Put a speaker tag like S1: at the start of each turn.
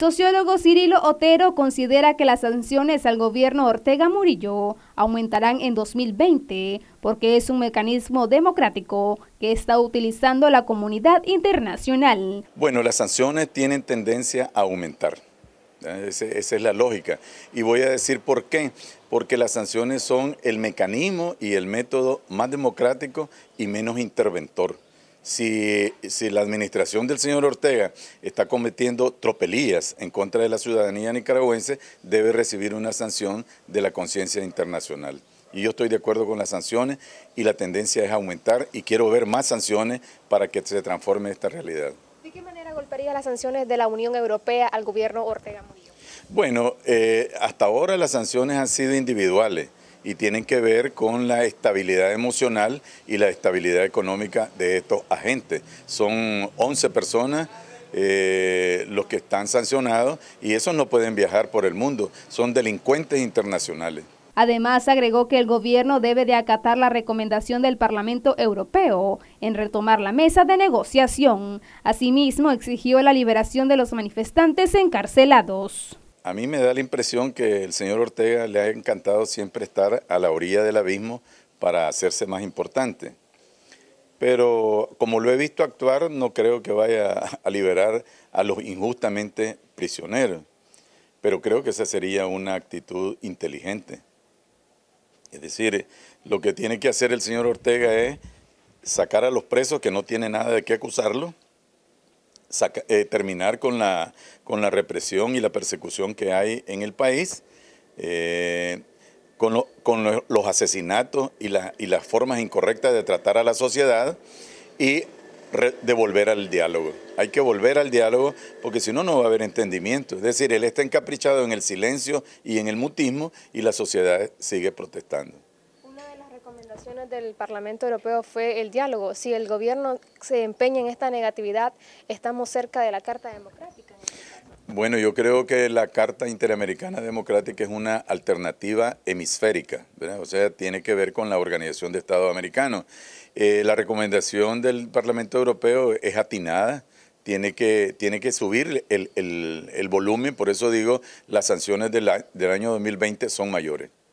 S1: Sociólogo Cirilo Otero considera que las sanciones al gobierno Ortega Murillo aumentarán en 2020 porque es un mecanismo democrático que está utilizando la comunidad internacional.
S2: Bueno, las sanciones tienen tendencia a aumentar. Esa, es la lógica. Y voy a decir por qué. Porque las sanciones son el mecanismo y el método más democrático y menos interventor si, si, la administración del señor Ortega está cometiendo tropelías en contra de la ciudadanía nicaragüense, debe recibir una sanción de la conciencia internacional. Y yo estoy de acuerdo con las sanciones y la tendencia es aumentar y quiero ver más sanciones para que se transforme esta realidad.
S3: ¿De qué manera golpearía las sanciones de la Unión Europea al gobierno Ortega Murillo?
S2: Bueno, eh, hasta ahora las sanciones han sido individuales y tienen que ver con la estabilidad emocional y la estabilidad económica de estos agentes. Son 11 personas. Eh, los que están sancionados y esos no pueden viajar por el mundo, son delincuentes internacionales.
S1: Además, agregó que el gobierno debe de acatar la recomendación del Parlamento Europeo en retomar la mesa de negociación. Asimismo, exigió la liberación de los manifestantes encarcelados.
S2: A mí me da la impresión que el señor Ortega le ha encantado siempre estar a la orilla del abismo para hacerse más importante. Pero como lo he visto actuar, no creo que vaya a liberar a los injustamente prisioneros. Pero creo que esa sería una actitud inteligente. Es decir, lo que tiene que hacer el señor Ortega es sacar a los presos que no tiene nada de qué acusarlo eh, terminar con la, con la represión y la persecución que hay en el país, eh, con, los asesinatos y, y, las formas incorrectas de tratar a la sociedad y de volver al diálogo. Hay que volver al diálogo porque si no, no va a haber entendimiento. Es decir, él está encaprichado en el silencio y en el mutismo y la sociedad sigue protestando
S3: recomendaciones del Parlamento Europeo fue el diálogo. Si el gobierno se empeña en esta negatividad, estamos cerca de la Carta Democrática.
S2: Bueno, yo creo que la Carta Interamericana Democrática es una alternativa hemisférica, o sea, tiene que ver con la Organización de Estado Americano. Eh, la recomendación del Parlamento Europeo es atinada, tiene que, tiene que subir el, volumen, por eso digo, las sanciones del año 2020 son mayores.